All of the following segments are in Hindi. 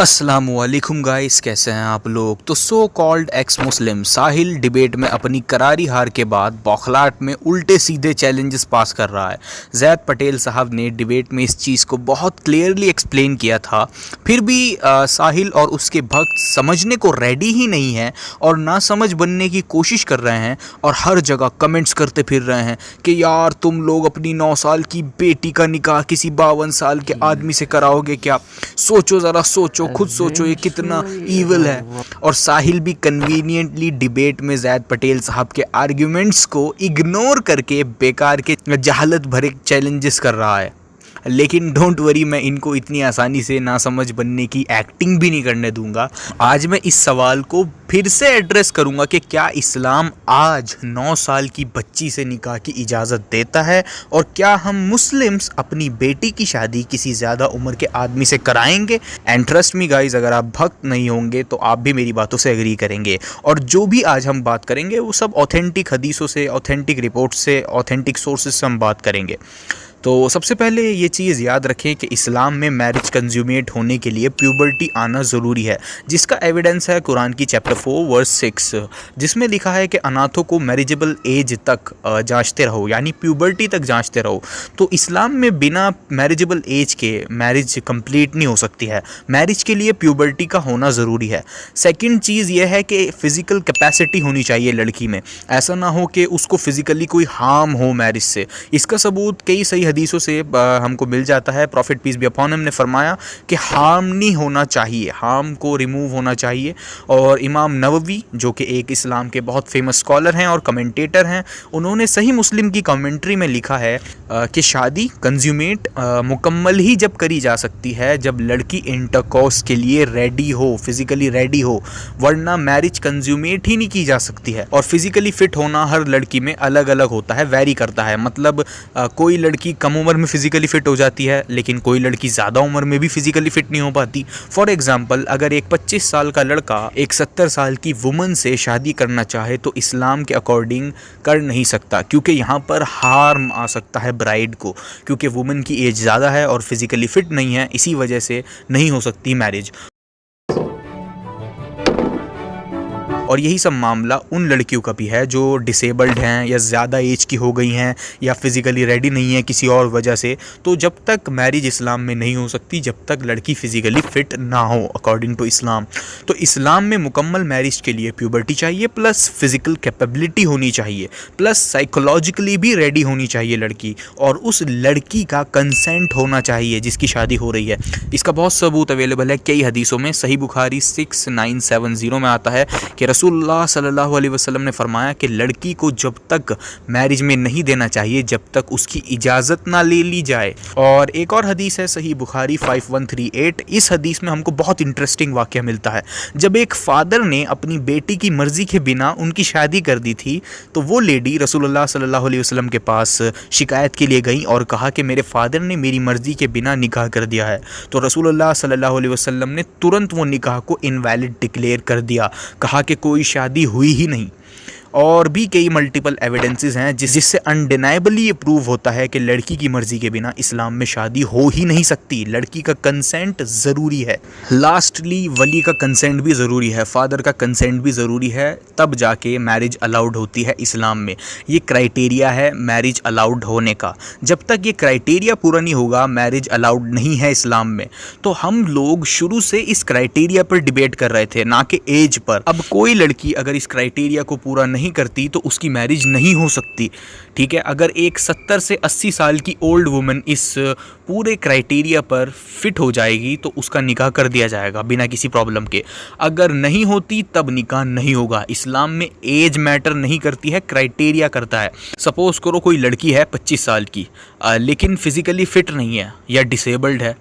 असलम गाइस कैसे हैं आप लोग तो so called ex Muslim Sahil debate में अपनी करारी हार के बाद बौखलाट में उल्टे सीधे चैलेंजेस पास कर रहा है जैद पटेल साहब ने डिबेट में इस चीज़ को बहुत क्लियरली एक्सप्लेन किया था फिर भी आ, साहिल और उसके भक्त समझने को रेडी ही नहीं है और ना समझ बनने की कोशिश कर रहे हैं और हर जगह कमेंट्स करते फिर रहे हैं कि यार तुम लोग अपनी नौ साल की बेटी का निकाह किसी बावन साल के आदमी से कराओगे क्या सोचो ज़रा सोचो सोचो खुद सोचो ये कितना ईवल है और साहिल भी कन्वीनियंटली डिबेट में जैद पटेल साहब के आर्ग्यूमेंट्स को इग्नोर करके बेकार के जहालत भरे चैलेंजेस कर रहा है लेकिन डोंट वरी मैं इनको इतनी आसानी से ना समझ बनने की एक्टिंग भी नहीं करने दूंगा आज मैं इस सवाल को फिर से एड्रेस करूंगा कि क्या इस्लाम आज 9 साल की बच्ची से निकाह की इजाज़त देता है और क्या हम मुस्लिम्स अपनी बेटी की शादी किसी ज़्यादा उम्र के आदमी से कराएंगे एंड ट्रस्ट मी गाइज अगर आप भक्त नहीं होंगे तो आप भी मेरी बातों से एग्री करेंगे और जो भी आज हम बात करेंगे वो सब ऑथेंटिक हदीसों से ऑथेंटिक रिपोर्ट से ऑथेंटिक सोर्सेज से हम बात करेंगे तो सबसे पहले ये चीज़ याद रखें कि इस्लाम में मैरिज कंज्यूमेट होने के लिए प्यूबर्टी आना ज़रूरी है जिसका एविडेंस है कुरान की चैप्टर फोर वर्स सिक्स जिसमें लिखा है कि अनाथों को मैरिजेबल एज तक जांचते रहो यानी प्यूबर्टी तक जांचते रहो तो इस्लाम में बिना मैरिजेबल एज के मैरिज कम्प्लीट नहीं हो सकती है मैरिज के लिए प्यूबर्टी का होना ज़रूरी है सेकेंड चीज़ यह है कि फ़िज़िकल कैपेसिटी होनी चाहिए लड़की में ऐसा ना हो कि उसको फ़िज़िकली कोई हार्म हो मैरिज से इसका सबूत कई सही हदीसों से हमको मिल जाता है प्रॉफिट पीस भी अपॉन ने फरमाया कि हार्म नहीं होना चाहिए हार्म को रिमूव होना चाहिए और इमाम नववी जो कि एक इस्लाम के बहुत फेमस स्कॉलर हैं और कमेंटेटर हैं उन्होंने सही मुस्लिम की कमेंट्री में लिखा है कि शादी कंज्यूमेट मुकम्मल ही जब करी जा सकती है जब लड़की इंटरकोस के लिए रेडी हो फिज़िकली रेडी हो वरना मैरिज कंज्यूमेट ही नहीं की जा सकती है और फिज़िकली फिट होना हर लड़की में अलग अलग होता है वेरी करता है मतलब आ, कोई लड़की कम उम्र में फिजिकली फिट हो जाती है लेकिन कोई लड़की ज़्यादा उम्र में भी फिजिकली फिट नहीं हो पाती फॉर एग्जाम्पल अगर एक पच्चीस साल का लड़का एक सत्तर साल की वुमन से शादी करना चाहे तो इस्लाम के अकॉर्डिंग कर नहीं सकता क्योंकि यहाँ पर हार्म आ सकता है ब्राइड को क्योंकि वुमेन की एज ज़्यादा है और फिज़िकली फिट नहीं है इसी वजह से नहीं हो सकती मैरिज और यही सब मामला उन लड़कियों का भी है जो डिसेबल्ड हैं या ज़्यादा एज की हो गई हैं या फिज़िकली रेडी नहीं है किसी और वजह से तो जब तक मैरिज इस्लाम में नहीं हो सकती जब तक लड़की फ़िज़िकली फ़िट ना हो अकॉर्डिंग टू इस्लाम तो इस्लाम में मुकम्मल मैरिज के लिए प्यूबर्टी चाहिए प्लस फ़िज़िकल कैपेबिलिटी होनी चाहिए प्लस साइकोलॉजिकली भी रेडी होनी चाहिए लड़की और उस लड़की का कंसेंट होना चाहिए जिसकी शादी हो रही है इसका बहुत सबूत अवेलेबल है कई हदीसों में सही बुखारी सिक्स नाइन सेवन ज़ीरो में आता है कि रसूल रसूलुल्लाह सल्लल्लाहु अलैहि वसल्लम ने फरमाया कि लड़की को जब तक मैरिज में नहीं देना चाहिए जब तक उसकी इजाज़त ना ले ली जाए और एक और हदीस है सही बुखारी 5138 इस हदीस में हमको बहुत इंटरेस्टिंग वाक्य मिलता है जब एक फ़ादर ने अपनी बेटी की मर्ज़ी के बिना उनकी शादी कर दी थी तो वो लेडी रसूलुल्लाह सल्लल्लाहु अलैहि वसल्लम के पास शिकायत के लिए गई और कहा कि मेरे फादर ने मेरी मर्ज़ी के बिना निकाह कर दिया है तो रसूलुल्लाह सल्लल्लाहु अलैहि वसल्लम ने तुरंत वो निकाह को इनवैलिड डिक्लेयर कर दिया कहा कि कोई शादी हुई ही नहीं और भी कई मल्टीपल एविडेंसेस हैं जिस जिससे अनडिनाइबली ये प्रूव होता है कि लड़की की मर्ज़ी के बिना इस्लाम में शादी हो ही नहीं सकती लड़की का कंसेंट ज़रूरी है लास्टली वली का कंसेंट भी ज़रूरी है फादर का कंसेंट भी ज़रूरी है तब जाके मैरिज अलाउड होती है इस्लाम में ये क्राइटेरिया है मैरिज अलाउड होने का जब तक ये क्राइटेरिया पूरा नहीं होगा मैरिज अलाउड नहीं है इस्लाम में तो हम लोग शुरू से इस क्राइटेरिया पर डिबेट कर रहे थे ना कि एज पर अब कोई लड़की अगर इस क्राइटेरिया को पूरा नहीं नहीं करती तो उसकी मैरिज नहीं हो सकती ठीक है अगर एक सत्तर से अस्सी साल की ओल्ड वुमेन इस पूरे क्राइटेरिया पर फिट हो जाएगी तो उसका निकाह कर दिया जाएगा बिना किसी प्रॉब्लम के अगर नहीं होती तब निकाह नहीं होगा इस्लाम में एज मैटर नहीं करती है क्राइटेरिया करता है सपोज करो कोई लड़की है पच्चीस साल की लेकिन फिज़िकली फिट नहीं है या डिसेबल्ड है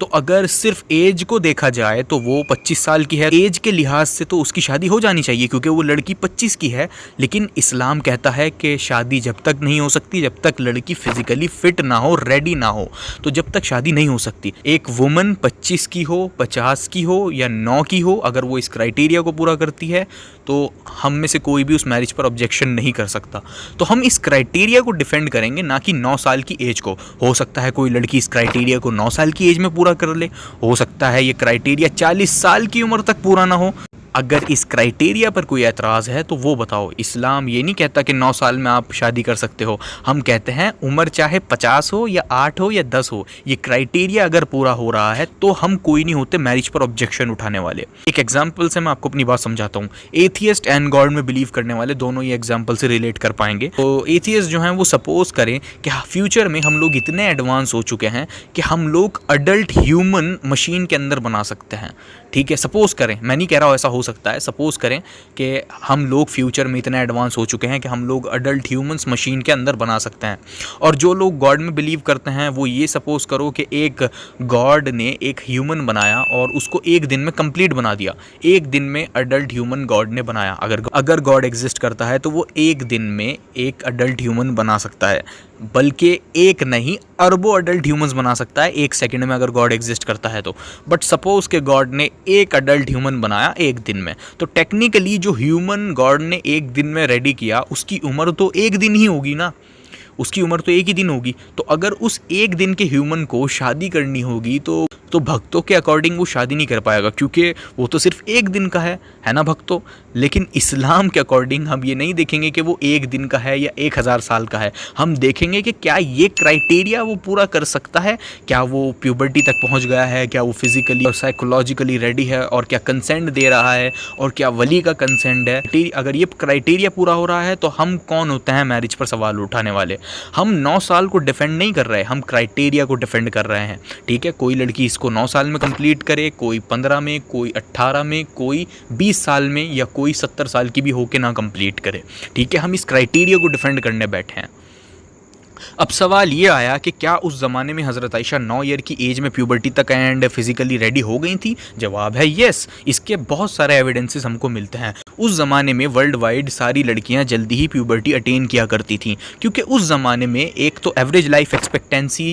तो अगर सिर्फ एज को देखा जाए तो वो 25 साल की है एज के लिहाज से तो उसकी शादी हो जानी चाहिए क्योंकि वो लड़की 25 की है लेकिन इस्लाम कहता है कि शादी जब तक नहीं हो सकती जब तक लड़की फिजिकली फिट ना हो रेडी ना हो तो जब तक शादी नहीं हो सकती एक वुमन पच्चीस की हो पचास की हो या नौ की हो अगर वो इस क्राइटेरिया को पूरा करती है तो हम में से कोई भी उस मैरिज पर ऑब्जेक्शन नहीं कर सकता तो हम इस क्राइटेरिया को डिफेंड करेंगे ना कि नौ साल की एज को हो सकता है कोई लड़की इस क्राइटेरिया को नौ साल की एज में पूरा कर ले हो सकता है ये क्राइटेरिया चालीस साल की उम्र तक पूरा ना हो अगर इस क्राइटेरिया पर कोई एतराज़ है तो वो बताओ इस्लाम ये नहीं कहता कि नौ साल में आप शादी कर सकते हो हम कहते हैं उम्र चाहे पचास हो या आठ हो या दस हो ये क्राइटेरिया अगर पूरा हो रहा है तो हम कोई नहीं होते मैरिज पर ऑब्जेक्शन उठाने वाले एक एग्जाम्पल से मैं आपको अपनी बात समझाता हूँ एथियस्ट एंड गॉड में बिलीव करने वाले दोनों ही एग्जाम्पल से रिलेट कर पाएंगे तो एथियस्ट जो हैं वो सपोज करें कि हाँ, फ्यूचर में हम लोग इतने एडवांस हो चुके हैं कि हम लोग अडल्ट ह्यूमन मशीन के अंदर बना सकते हैं ठीक है सपोज करें मैं नहीं कह रहा हूँ ऐसा हो सकता है सपोज़ करें कि हम लोग फ्यूचर में इतना एडवांस हो चुके हैं कि हम लोग अडल्ट ह्यूमंस मशीन के अंदर बना सकते हैं और जो लोग गॉड में बिलीव करते हैं वो ये सपोज़ करो कि एक गॉड ने एक ह्यूमन बनाया और उसको एक दिन में कंप्लीट बना दिया एक दिन में अडल्ट ह्यूमन गॉड ने बनाया अगर अगर गॉड एग्जिस्ट करता है तो वो एक दिन में एक अडल्ट ह्यूमन बना सकता है बल्कि एक नहीं अरबों अडल्ट ह्यूमंस बना सकता है एक सेकंड में अगर गॉड एग्जिस्ट करता है तो बट सपोज के गॉड ने एक अडल्ट ह्यूमन बनाया एक दिन में तो टेक्निकली जो ह्यूमन गॉड ने एक दिन में रेडी किया उसकी उम्र तो एक दिन ही होगी ना उसकी उम्र तो एक ही दिन होगी तो अगर उस एक दिन के ह्यूमन को शादी करनी होगी तो तो भक्तों के अकॉर्डिंग वो शादी नहीं कर पाएगा क्योंकि वो तो सिर्फ एक दिन का है है ना भक्तों लेकिन इस्लाम के अकॉर्डिंग हम ये नहीं देखेंगे कि वो एक दिन का है या एक हज़ार साल का है हम देखेंगे कि क्या ये क्राइटेरिया वो पूरा कर सकता है क्या वो प्यूबर्टी तक पहुँच गया है क्या वो फिज़िकली और साइकोलॉजिकली रेडी है और क्या कंसेंट दे रहा है और क्या वली का कंसेंट है अगर ये क्राइटेरिया पूरा हो रहा है तो हम कौन होते हैं मैरिज पर सवाल उठाने वाले हम नौ साल को डिफेंड नहीं कर रहे हम क्राइटेरिया को डिफेंड कर रहे हैं ठीक है कोई लड़की इसको इसको नौ साल में कंप्लीट करे कोई पंद्रह में कोई अट्ठारह में कोई बीस साल में या कोई सत्तर साल की भी होके ना कंप्लीट करे ठीक है हम इस क्राइटेरिया को डिफेंड करने बैठे हैं अब सवाल ये आया कि क्या उस ज़माने में हज़रत आयशा नौ ईयर की एज में प्यूबर्टी तक एंड फिज़िकली रेडी हो गई थी जवाब है येस इसके बहुत सारे एविडेंसेस हमको मिलते हैं उस ज़माने में वर्ल्ड वाइड सारी लड़कियां जल्दी ही प्यूबर्टी अटेन किया करती थीं क्योंकि उस ज़माने में एक तो एवरेज लाइफ एक्सपेक्टेंसी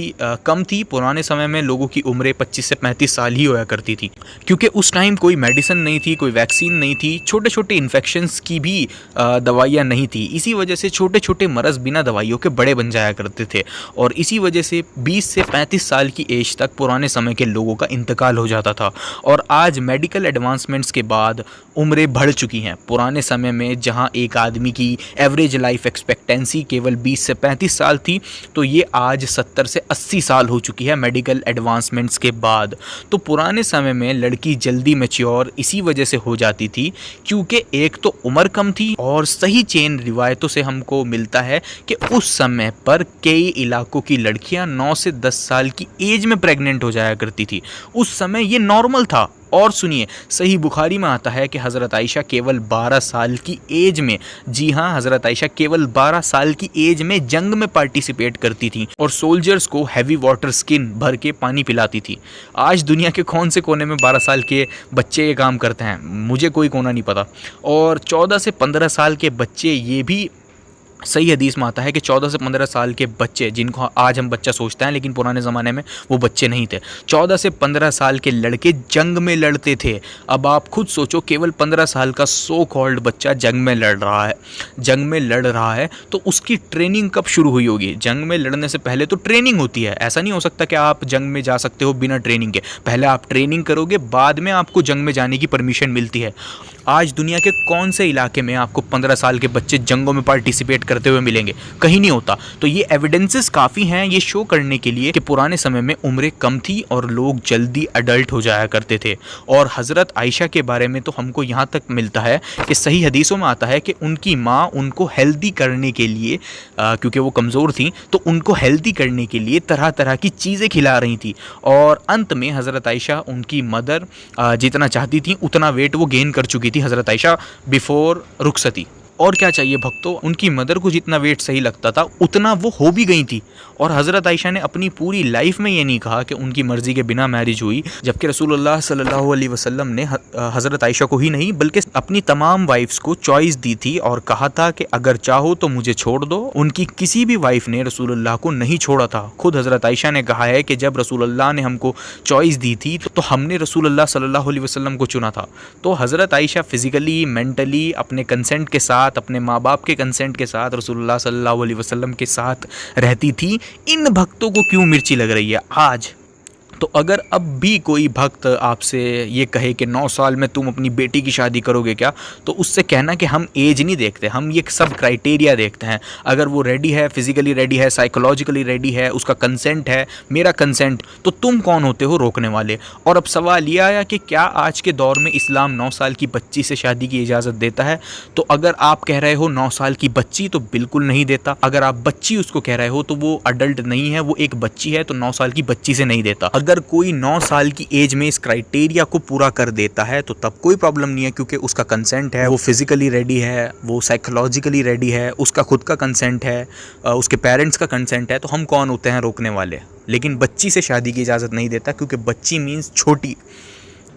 कम थी पुराने समय में लोगों की उम्रें पच्चीस से पैंतीस साल ही होया करती थी क्योंकि उस टाइम कोई मेडिसिन नहीं थी कोई वैक्सीन नहीं थी छोटे छोटे इन्फेक्शंस की भी दवाइयाँ नहीं थी इसी वजह से छोटे छोटे मरज बिना दवाइयों के बड़े बन जाया करते थे और इसी वजह से बीस से पैंतीस साल की एज तक पुराने समय के लोगों का इंतकाल हो जाता था और आज मेडिकल एडवांसमेंट्स के बाद उम्रें बढ़ चुकी हैं हैं पुराने समय में जहां एक आदमी की एवरेज लाइफ एक्सपेक्टेंसी केवल 20 से 35 साल थी तो ये आज 70 से 80 साल हो चुकी है मेडिकल एडवांसमेंट्स के बाद तो पुराने समय में लड़की जल्दी मेच्योर इसी वजह से हो जाती थी क्योंकि एक तो उम्र कम थी और सही चेन रिवायतों से हमको मिलता है कि उस समय पर कई इलाकों की लड़कियां नौ से दस साल की एज में प्रेगनेंट हो जाया करती थी उस समय ये नॉर्मल था और सुनिए सही बुखारी में आता है कि हज़रत आयशा केवल 12 साल की एज में जी हाँ हज़रत आयशा केवल 12 साल की एज में जंग में पार्टिसिपेट करती थी और सोल्जर्स को हैवी वाटर स्किन भर के पानी पिलाती थी आज दुनिया के कौन से कोने में बारह साल के बच्चे ये काम करते हैं मुझे कोई कोना नहीं पता और चौदह से पंद्रह साल के बच्चे ये भी सही हदीस में आता है कि 14 से 15 साल के बच्चे जिनको आज हम बच्चा सोचते हैं लेकिन पुराने ज़माने में वो बच्चे नहीं थे 14 से 15 साल के लड़के जंग में लड़ते थे अब आप खुद सोचो केवल 15 साल का सो कॉल्ड बच्चा जंग में लड़ रहा है जंग में लड़ रहा है तो उसकी ट्रेनिंग कब शुरू हुई होगी जंग में लड़ने से पहले तो ट्रेनिंग होती है ऐसा नहीं हो सकता कि आप जंग में जा सकते हो बिना ट्रेनिंग के पहले आप ट्रेनिंग करोगे बाद में आपको जंग में जाने की परमिशन मिलती है आज दुनिया के कौन से इलाके में आपको पंद्रह साल के बच्चे जंगों में पार्टिसिपेट करते हुए मिलेंगे कहीं नहीं होता तो ये एविडेंसेस काफ़ी हैं ये शो करने के लिए कि पुराने समय में उम्रें कम थी और लोग जल्दी अडल्ट हो जाया करते थे और हज़रत आयशा के बारे में तो हमको यहाँ तक मिलता है कि सही हदीसों में आता है कि उनकी माँ उनको हेल्दी करने के लिए क्योंकि वो कमज़ोर थी तो उनको हेल्दी करने के लिए तरह तरह की चीज़ें खिला रही थी और अंत में हज़रत आयशा उनकी मदर जितना चाहती थी उतना वेट वो गेन कर चुकी थी हज़रत आयशा बिफ़ोर रुखसती और क्या चाहिए भक्तों उनकी मदर को जितना वेट सही लगता था उतना वो हो भी गई थी और हज़रत आयशा ने अपनी पूरी लाइफ में ये नहीं कहा कि उनकी मर्ज़ी के बिना मैरिज हुई जबकि रसूलुल्लाह सल्लल्लाहु अलैहि वसल्लम ने हज़रत आयशा को ही नहीं बल्कि अपनी तमाम वाइफ्स को चॉइस दी थी और कहा था कि अगर चाहो तो मुझे छोड़ दो उनकी किसी भी वाइफ ने रसूलुल्लाह को नहीं छोड़ा था खुद हज़रत आयशा ने कहा है कि जब रसूलुल्लाह ने हमको चॉइस दी थी तो, तो हमने रसूलुल्लाह सल्लल्लाहु अलैहि वसल्लम को चुना था तो हज़रत आयशा फ़िज़िकली मेंटली अपने कंसेंट के साथ साथ अपने माँ बाप के कंसेंट के साथ रसोल्ला सल्लल्लाहु वसलम वसल्लम के साथ रहती थी इन भक्तों को क्यों मिर्ची लग रही है आज तो अगर अब भी कोई भक्त आपसे ये कहे कि नौ साल में तुम अपनी बेटी की शादी करोगे क्या तो उससे कहना कि हम एज नहीं देखते हम ये सब क्राइटेरिया देखते हैं अगर वो रेडी है फिजिकली रेडी है साइकोलॉजिकली रेडी है उसका कंसेंट है मेरा कंसेंट तो तुम कौन होते हो रोकने वाले और अब सवाल ये आया कि क्या आज के दौर में इस्लाम नौ साल की बच्ची से शादी की इजाज़त देता है तो अगर आप कह रहे हो नौ साल की बच्ची तो बिल्कुल नहीं देता अगर आप बच्ची उसको कह रहे हो तो वो अडल्ट नहीं है वो एक बच्ची है तो नौ साल की बच्ची से नहीं देता अगर अगर कोई नौ साल की एज में इस क्राइटेरिया को पूरा कर देता है तो तब कोई प्रॉब्लम नहीं है क्योंकि उसका कंसेंट है वो फिजिकली रेडी है वो साइकोलॉजिकली रेडी है उसका खुद का कंसेंट है उसके पेरेंट्स का कंसेंट है तो हम कौन होते हैं रोकने वाले लेकिन बच्ची से शादी की इजाज़त नहीं देता क्योंकि बच्ची मीन्स छोटी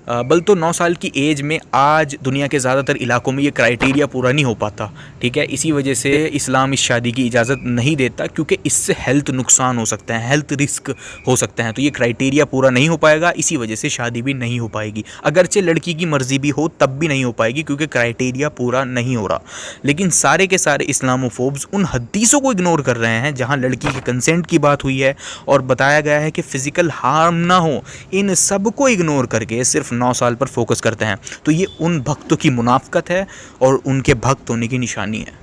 बल तो नौ साल की एज में आज दुनिया के ज़्यादातर इलाकों में ये क्राइटेरिया पूरा नहीं हो पाता ठीक है इसी वजह से इस्लाम इस शादी की इजाज़त नहीं देता क्योंकि इससे हेल्थ नुकसान हो सकता है हेल्थ रिस्क हो सकता है तो ये क्राइटेरिया पूरा नहीं हो पाएगा इसी वजह से शादी भी नहीं हो पाएगी अगरचे लड़की की मर्ज़ी भी हो तब भी नहीं हो पाएगी क्योंकि क्राइटेरिया पूरा नहीं हो रहा लेकिन सारे के सारे इस्लामोफोब्स उन हदीसों को इग्नोर कर रहे हैं जहाँ लड़की के कंसेंट की बात हुई है और बताया गया है कि फ़िज़िकल हार्म ना हो इन सब को इग्नोर करके सिर्फ नौ साल पर फोकस करते हैं तो ये उन भक्तों की मुनाफ्त है और उनके भक्त होने की निशानी है